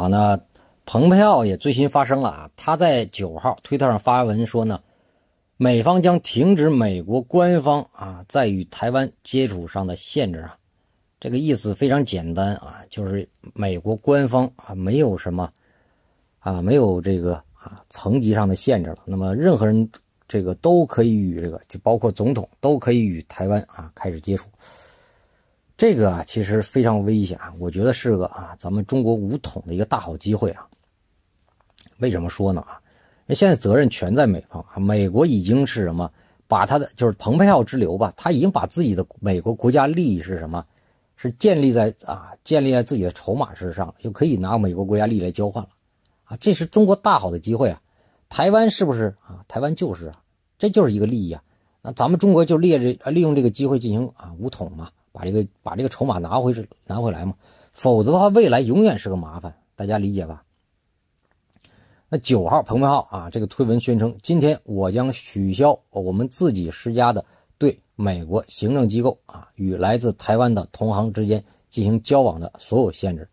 好，那蓬佩奥也最新发声了啊，他在九号推特上发文说呢，美方将停止美国官方啊在与台湾接触上的限制啊，这个意思非常简单啊，就是美国官方啊没有什么啊没有这个啊层级上的限制了，那么任何人这个都可以与这个，就包括总统都可以与台湾啊开始接触。这个啊，其实非常危险啊！我觉得是个啊，咱们中国武统的一个大好机会啊。为什么说呢啊？那现在责任全在美方，美国已经是什么？把他的就是蓬佩奥之流吧，他已经把自己的美国国家利益是什么？是建立在啊，建立在自己的筹码之上，就可以拿美国国家利益来交换了啊！这是中国大好的机会啊！台湾是不是啊？台湾就是啊，这就是一个利益啊！那咱们中国就列这利用这个机会进行啊武统嘛。把这个把这个筹码拿回去拿回来嘛，否则的话未来永远是个麻烦，大家理解吧？那九号彭博号啊，这个推文宣称：今天我将取消我们自己施加的对美国行政机构啊与来自台湾的同行之间进行交往的所有限制。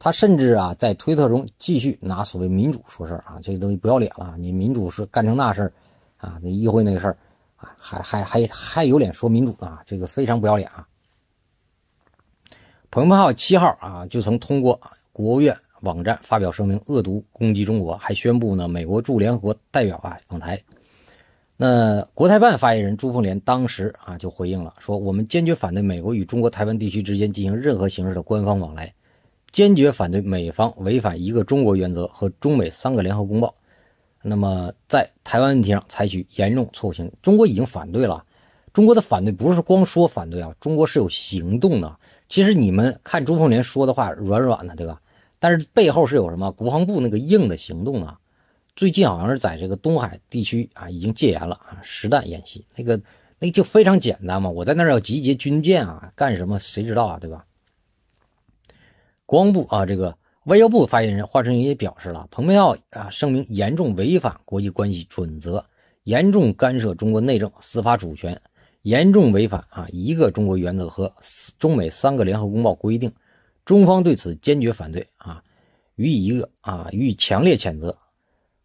他甚至啊在推特中继续拿所谓民主说事儿啊，这个东西不要脸了！你民主是干成那事儿啊，那议会那个事儿啊，还还还还有脸说民主啊，这个非常不要脸啊！蓬佩奥七号啊，就曾通过国务院网站发表声明，恶毒攻击中国，还宣布呢，美国驻联合国代表啊访台。那国台办发言人朱凤莲当时啊就回应了，说我们坚决反对美国与中国台湾地区之间进行任何形式的官方往来，坚决反对美方违反一个中国原则和中美三个联合公报。那么在台湾问题上采取严重错误行，中国已经反对了。中国的反对不是光说反对啊，中国是有行动的。其实你们看朱凤莲说的话软软的，对吧？但是背后是有什么国防部那个硬的行动啊，最近好像是在这个东海地区啊，已经戒严了啊，实弹演习，那个那就非常简单嘛，我在那儿要集结军舰啊，干什么？谁知道啊，对吧？国防部啊，这个外交部发言人华春莹也表示了，蓬佩奥啊声明严重违反国际关系准则，严重干涉中国内政、司法主权。严重违反啊一个中国原则和中美三个联合公报规定，中方对此坚决反对啊，予以一个啊予以强烈谴责。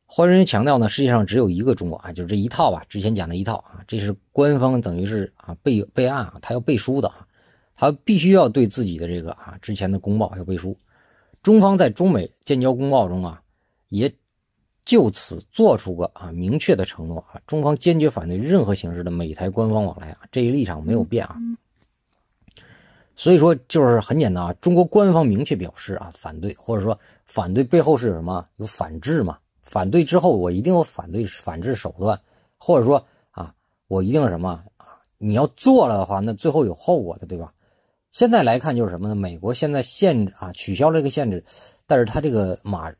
换人强调呢，世界上只有一个中国啊，就是这一套啊，之前讲的一套啊，这是官方等于是啊备备案啊，他要背书的啊，他必须要对自己的这个啊之前的公报要背书。中方在中美建交公报中啊，也。就此做出个啊明确的承诺啊，中方坚决反对任何形式的美台官方往来啊，这一立场没有变啊。所以说就是很简单啊，中国官方明确表示啊，反对，或者说反对背后是有什么？有反制嘛？反对之后我一定有反对反制手段，或者说啊，我一定什么啊？你要做了的话，那最后有后果的，对吧？现在来看就是什么呢？美国现在限制啊，取消了这个限制，但是他这个马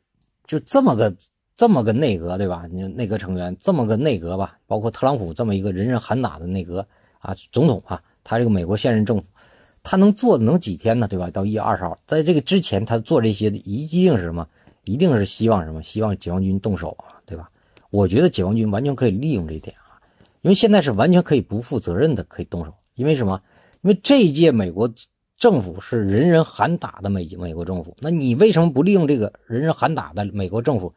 就这么个。这么个内阁对吧？你内阁成员这么个内阁吧，包括特朗普这么一个人人喊打的内阁啊，总统啊，他这个美国现任政府，他能做能几天呢？对吧？到一月二十号，在这个之前，他做这些一定是什么？一定是希望什么？希望解放军动手啊，对吧？我觉得解放军完全可以利用这一点啊，因为现在是完全可以不负责任的可以动手，因为什么？因为这一届美国政府是人人喊打的美美国政府，那你为什么不利用这个人人喊打的美国政府？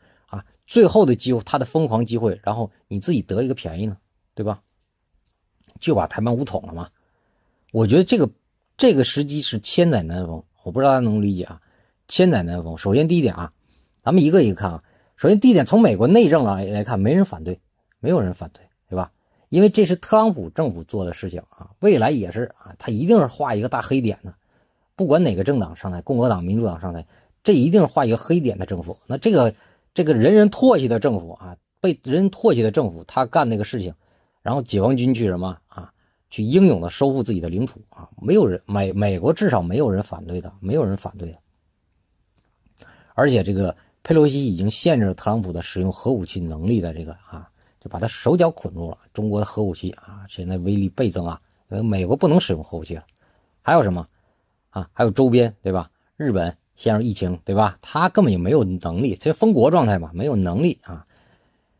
最后的机会，他的疯狂机会，然后你自己得一个便宜呢，对吧？就把台湾武统了嘛？我觉得这个这个时机是千载难逢，我不知道大家能理解啊。千载难逢，首先第一点啊，咱们一个一个看啊。首先第一点，从美国内政来来看，没人反对，没有人反对，对吧？因为这是特朗普政府做的事情啊，未来也是啊，他一定是画一个大黑点的。不管哪个政党上台，共和党、民主党上台，这一定是画一个黑点的政府。那这个。这个人人唾弃的政府啊，被人唾弃的政府，他干那个事情，然后解放军去什么啊？去英勇的收复自己的领土啊！没有人，美美国至少没有人反对的，没有人反对的。而且这个佩洛西已经限制了特朗普的使用核武器能力的这个啊，就把他手脚捆住了。中国的核武器啊，现在威力倍增啊，美国不能使用核武器了。还有什么啊？还有周边对吧？日本。陷入疫情，对吧？他根本就没有能力，这封国状态嘛，没有能力啊！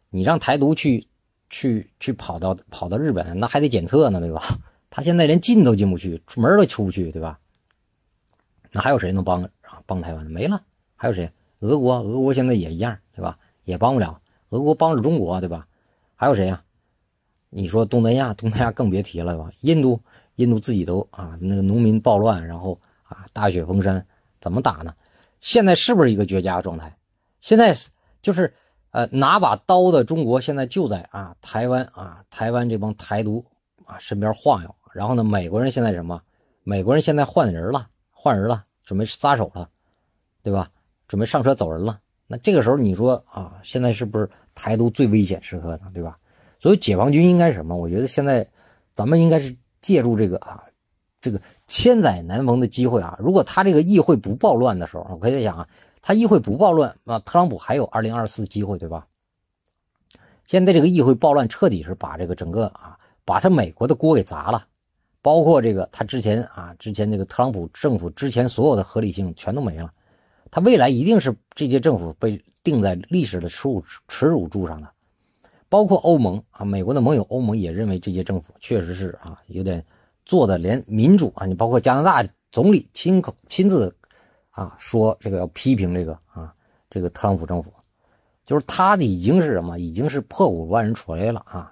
你让台独去，去，去跑到跑到日本，那还得检测呢，对吧？他现在连进都进不去，出门都出不去，对吧？那还有谁能帮啊？帮台湾没了？还有谁？俄国，俄国现在也一样，对吧？也帮不了。俄国帮着中国，对吧？还有谁呀？你说东南亚，东南亚更别提了，吧？印度，印度自己都啊，那个农民暴乱，然后啊，大雪封山。怎么打呢？现在是不是一个绝佳状态？现在是就是呃拿把刀的中国现在就在啊台湾啊台湾这帮台独啊身边晃悠，然后呢美国人现在什么？美国人现在换人了，换人了，准备撒手了，对吧？准备上车走人了。那这个时候你说啊，现在是不是台独最危险时刻呢？对吧？所以解放军应该什么？我觉得现在咱们应该是借助这个啊。这个千载难逢的机会啊！如果他这个议会不暴乱的时候，我可以讲啊，他议会不暴乱那特朗普还有二零二四机会，对吧？现在这个议会暴乱，彻底是把这个整个啊，把他美国的锅给砸了，包括这个他之前啊，之前那个特朗普政府之前所有的合理性全都没了，他未来一定是这届政府被定在历史的耻辱耻辱柱上了。包括欧盟啊，美国的盟友欧盟也认为这届政府确实是啊，有点。做的连民主啊，你包括加拿大总理亲口亲自啊说这个要批评这个啊，这个特朗普政府，就是他的已经是什么，已经是破五万人出来了啊，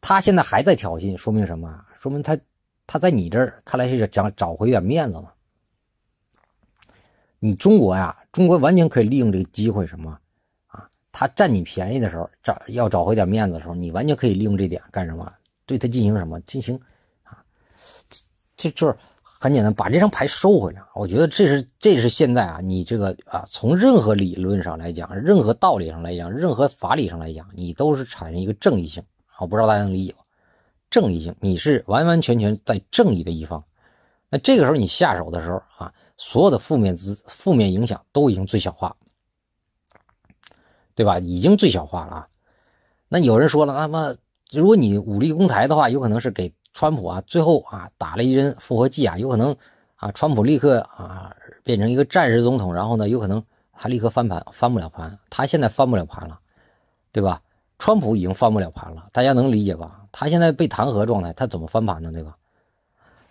他现在还在挑衅，说明什么？说明他他在你这儿看来是想找找回点面子嘛。你中国呀，中国完全可以利用这个机会什么啊，他占你便宜的时候找要找回点面子的时候，你完全可以利用这点干什么？对他进行什么进行？这就是很简单，把这张牌收回来。我觉得这是这是现在啊，你这个啊，从任何理论上来讲，任何道理上来讲，任何法理上来讲，你都是产生一个正义性。我不知道大家能理解，正义性，你是完完全全在正义的一方。那这个时候你下手的时候啊，所有的负面资负面影响都已经最小化，对吧？已经最小化了啊。那有人说了，那么如果你武力攻台的话，有可能是给。川普啊，最后啊打了一针复活剂啊，有可能啊，川普立刻啊变成一个战时总统，然后呢，有可能他立刻翻盘，翻不了盘，他现在翻不了盘了，对吧？川普已经翻不了盘了，大家能理解吧？他现在被弹劾状态，他怎么翻盘呢？对吧？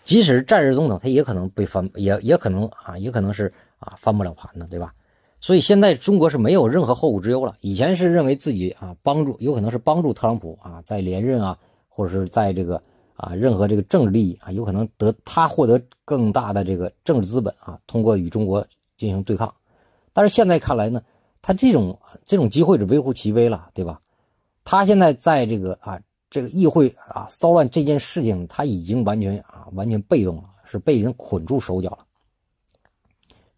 即使是战时总统，他也可能被翻，也也可能啊，也可能是啊翻不了盘的，对吧？所以现在中国是没有任何后顾之忧了。以前是认为自己啊帮助，有可能是帮助特朗普啊在连任啊，或者是在这个。啊，任何这个政治利益啊，有可能得他获得更大的这个政治资本啊，通过与中国进行对抗。但是现在看来呢，他这种这种机会是微乎其微了，对吧？他现在在这个啊这个议会啊骚乱这件事情，他已经完全啊完全被动了，是被人捆住手脚了，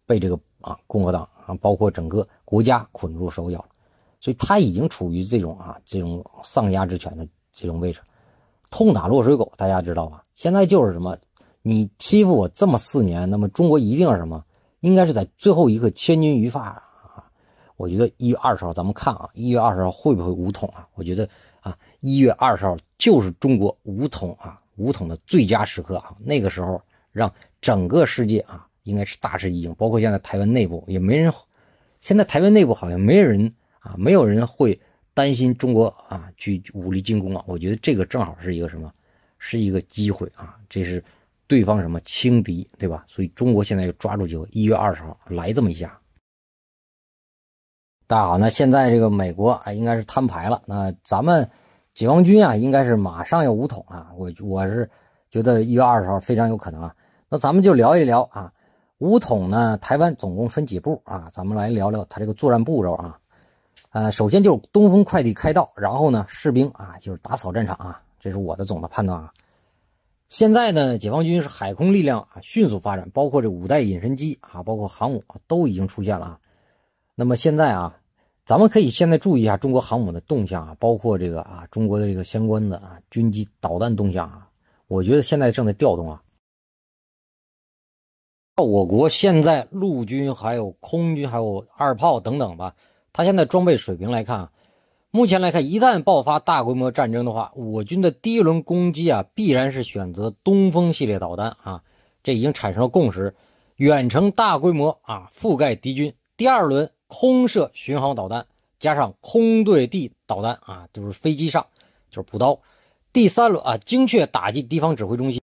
被这个啊共和党啊包括整个国家捆住手脚了，所以他已经处于这种啊这种丧家之犬的这种位置。痛打落水狗，大家知道吧？现在就是什么，你欺负我这么四年，那么中国一定是什么？应该是在最后一个千钧一发啊！我觉得一月二十号咱们看啊，一月二十号会不会武统啊？我觉得啊，一月二十号就是中国武统啊武统的最佳时刻啊！那个时候让整个世界啊，应该是大吃一惊，包括现在台湾内部也没人，现在台湾内部好像没人啊，没有人会。担心中国啊去武力进攻啊，我觉得这个正好是一个什么，是一个机会啊，这是对方什么轻敌对吧？所以中国现在就抓住机会，一月二十号来这么一下。大家好，那现在这个美国啊应该是摊牌了，那咱们解放军啊应该是马上要武统啊，我我是觉得一月二十号非常有可能啊。那咱们就聊一聊啊，武统呢，台湾总共分几步啊？咱们来聊聊它这个作战步骤啊。呃，首先就是东风快递开道，然后呢，士兵啊就是打扫战场啊，这是我的总的判断啊。现在呢，解放军是海空力量啊迅速发展，包括这五代隐身机啊，包括航母都已经出现了啊。那么现在啊，咱们可以现在注意一下中国航母的动向啊，包括这个啊中国的这个相关的啊军机导弹动向啊。我觉得现在正在调动啊。我国现在陆军还有空军还有二炮等等吧。他现在装备水平来看啊，目前来看，一旦爆发大规模战争的话，我军的第一轮攻击啊，必然是选择东风系列导弹啊，这已经产生了共识。远程大规模啊，覆盖敌军。第二轮，空射巡航导弹加上空对地导弹啊，就是飞机上就是补刀。第三轮啊，精确打击敌方指挥中心、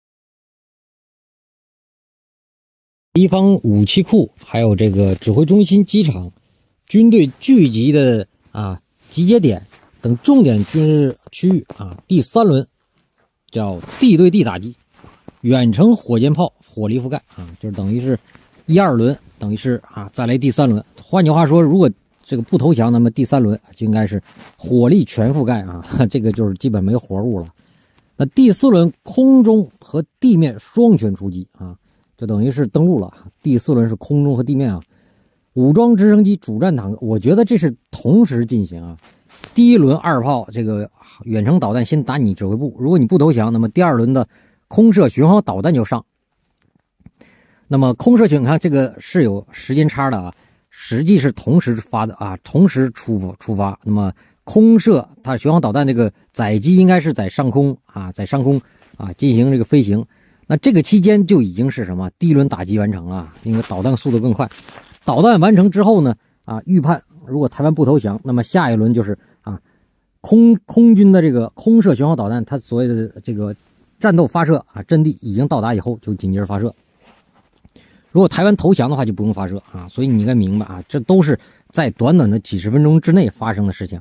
敌方武器库，还有这个指挥中心、机场。军队聚集的啊集结点等重点军事区域啊，第三轮叫地对地打击，远程火箭炮火力覆盖啊，就是等于是一二轮等于是啊再来第三轮。换句话说，如果这个不投降，那么第三轮就应该是火力全覆盖啊，这个就是基本没活物了。那第四轮空中和地面双拳出击啊，就等于是登陆了。第四轮是空中和地面啊。武装直升机、主战坦克，我觉得这是同时进行啊。第一轮二炮这个远程导弹先打你指挥部，如果你不投降，那么第二轮的空射巡航导弹就上。那么空射巡，航看这个是有时间差的啊，实际是同时发的啊，同时出出发。那么空射它巡航导弹这个载机应该是在上空啊，在上空啊进行这个飞行。那这个期间就已经是什么？第一轮打击完成了，因为导弹速度更快。导弹完成之后呢？啊，预判如果台湾不投降，那么下一轮就是啊，空空军的这个空射巡航导弹，它所谓的这个战斗发射啊阵地已经到达以后就紧接着发射。如果台湾投降的话，就不用发射啊。所以你应该明白啊，这都是在短短的几十分钟之内发生的事情。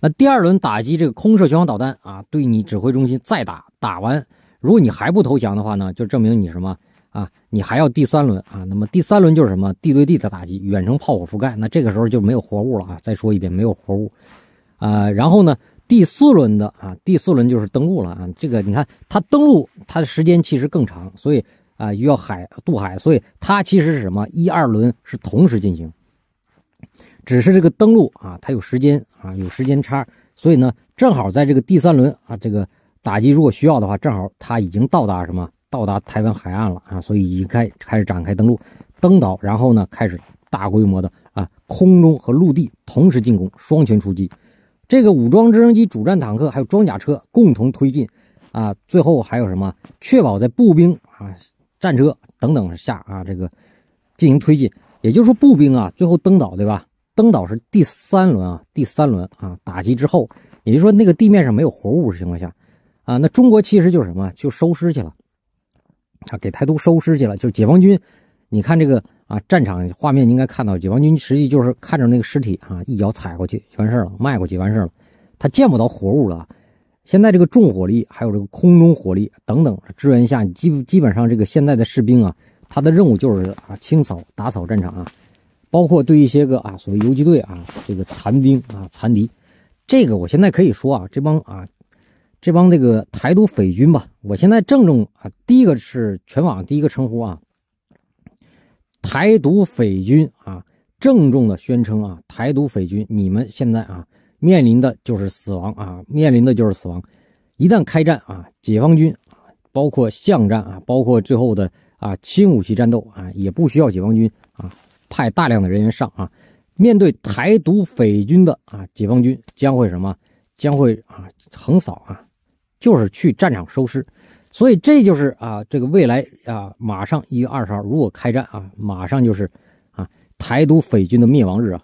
那第二轮打击这个空射巡航导弹啊，对你指挥中心再打，打完，如果你还不投降的话呢，就证明你什么？啊，你还要第三轮啊？那么第三轮就是什么？地对地的打击，远程炮火覆盖。那这个时候就没有活物了啊！再说一遍，没有活物。呃，然后呢，第四轮的啊，第四轮就是登陆了啊。这个你看，它登陆它的时间其实更长，所以啊，又要海渡海，所以它其实是什么？一二轮是同时进行，只是这个登陆啊，它有时间啊，有时间差，所以呢，正好在这个第三轮啊，这个打击如果需要的话，正好它已经到达什么？到达台湾海岸了啊，所以已开开始展开登陆登岛，然后呢开始大规模的啊空中和陆地同时进攻，双拳出击。这个武装直升机、主战坦克还有装甲车共同推进啊，最后还有什么确保在步兵啊战车等等下啊这个进行推进。也就是说，步兵啊最后登岛对吧？登岛是第三轮啊，第三轮啊打击之后，也就是说那个地面上没有活物的情况下啊，那中国其实就是什么就收尸去了。啊，给台独收尸去了，就是解放军。你看这个啊，战场画面应该看到，解放军实际就是看着那个尸体啊，一脚踩过去就完事了，迈过去完事了。他见不到活物了。现在这个重火力，还有这个空中火力等等支援下，基基本上这个现在的士兵啊，他的任务就是啊，清扫打扫战场啊，包括对一些个啊所谓游击队啊，这个残兵啊残敌。这个我现在可以说啊，这帮啊。这帮这个台独匪军吧，我现在郑重啊，第一个是全网第一个称呼啊，台独匪军啊，郑重的宣称啊，台独匪军，你们现在啊面临的就是死亡啊，面临的就是死亡。一旦开战啊，解放军啊，包括巷战啊，包括最后的啊轻武器战斗啊，也不需要解放军啊派大量的人员上啊，面对台独匪军的啊，解放军将会什么？将会啊横扫啊！就是去战场收尸，所以这就是啊，这个未来啊，马上一月二十号如果开战啊，马上就是啊，台独匪军的灭亡日啊。